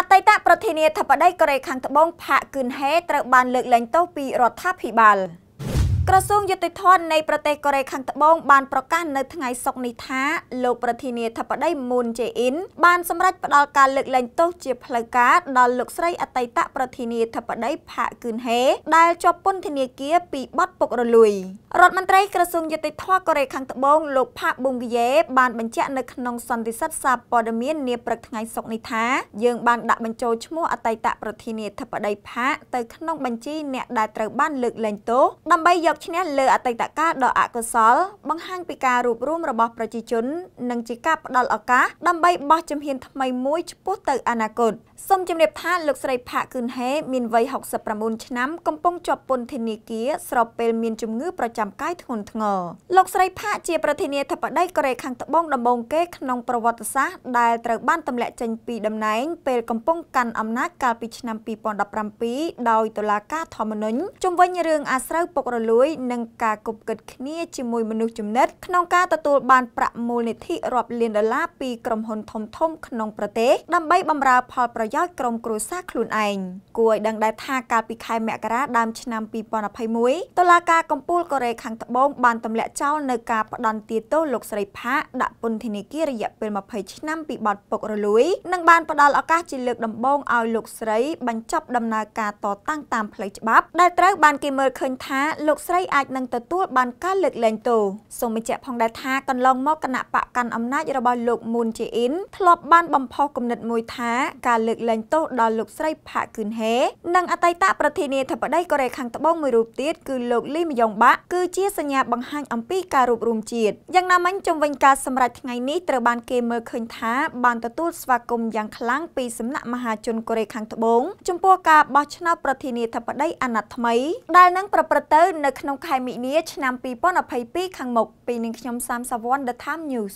អតីតប្រធានាធិបតីកូរ៉េខាងត្បូងផាកគឹនហេត្រូវបានលើកលែងទោសពីរដ្ឋាភិបាល។ក្រសួងយុតិធននៃប្រទេសកូរ៉េខាងត្បូងបានប្រកាសនៅថ្ងៃសុក្រនេះថាលោកប្រធានាធិបតីមូនជេអ៊ីនបានសម្រេចផ្តល់ការលើកលែងទោសជាផ្លូវការដល់លោកស្រីអតីតប្រធានាធិបតី ផាកគឹនហេ ដែលជាប់ពន្ធនាគារពីបទពុករលួយរដ្ឋមន្ត្រីក្រសួងយុតិធនកូរ៉េខាងត្បូងលោកផាកប៊ុងគីយ៉េបានបញ្ជាក់នៅក្នុងសន្និសីទសារព័ត៌មាននាព្រឹកថ្ងៃសុក្រនេះថាយើងបាន ដាក់បញ្ចូលឈ្មោះអតីតប្រធានាធិបតី ផាកទៅក្នុងបញ្ជីអ្នកដែលត្រូវបានលើកលែងទោសដើម្បីយកឈ្នះលើអតីតកាលដ៏អកុសល បង្ហាញពីការរួបរวมរបស់ប្រជាជន និងជាការផ្ដល់ឱកាសដើម្បីបោះជំហានថ្មីមួយឆ្ពោះទៅអនាគតសូមជម្រាបថាលោកស្រីផាក់គឹនហេ មានវ័យ69ឆ្នាំកំពុងជាប់ពន្ធនាគារស្របពេលមានជំងឺប្រចាំកាយធ្ងន់ធ្ងរលោកស្រីផាក់ជាប្រធានាធិបតីកូរ៉េខាងត្បូងដំបូងគេក្នុងប្រវត្តិសាស្ត្រដែលត្រូវបានទម្លាក់ចេញពីតំណែងពេលកំពុងកាន់អំណាចកាលពីឆ្នាំ2017ដោយតុលាការធម្មនុញ្ញជំវិញរឿងអាស្រូវពុករលួយនិងការគប់គិតគ្នាជាមួយមនុស្សចំណិតក្នុងការទទួលបានប្រាក់មូលនិធិរាប់លានដុល្លារពីក្រុមហ៊ុនធំធំក្នុងប្រទេសដើម្បីបម្រើផលប្រយោជន៍ក្រុមគ្រួសារខ្លួនឯងគួរឲ្យដឹងដែរថាកាលពីខែមករាដើមឆ្នាំ2021តុលាការកំពូលកូរ៉េខាងត្បូងបានទម្លាក់ចោលនៅការផ្ដន់ទាទោសលោកស្រីផាដាក់ពន្ធនាគាររយៈពេល20ឆ្នាំពីបទពុករលួយនិងបានផ្ដល់ឱកាសជាលើកដំបូងឲ្យលោកស្រីបញ្ចប់ដំណើរការតតាំងតាមផ្លូវច្បាប់ដែលត្រូវបានគេមើលឃើញថាលោកស្រីរីអាចនឹងទទួលបានការលើកលែងទោសសូមបញ្ជាក់ផងដែរថាកន្លងមកគណៈបកកាន់អំណាចរបស់លោកមូនជេអ៊ីនធ្លាប់បានបំផុសគំនិតមួយថាការលើកលែងទោសដល់លោកស្រីផាកឹនហេនិងអតីតប្រធានាធិបតីកូរ៉េខាងត្បូងមួយរូបទៀតគឺលោកលីមយ៉ុងបាក់គឺជាសញ្ញាបង្ហាញអំពីការរួបរមជាតិយ៉ាងណាមិញជំវិញការសម្រេចថ្ងៃនេះត្រូវបានគេមើលឃើញថាបានទទួលស្វាគមន៍យ៉ាងខ្លាំងពីសំណាក់មហាជនកូរ៉េខាងត្បូងចំពោះការបោះឆ្នោតប្រធានាធិបតីអាណត្តិថ្មីដែលនឹងប្រព្រឹត្តទៅនៅក្នុងខែមិនិនាឆ្នាំ2022ខាងមុខពីនឹងខ្ញុំសាមសាវណ្ណ The Time News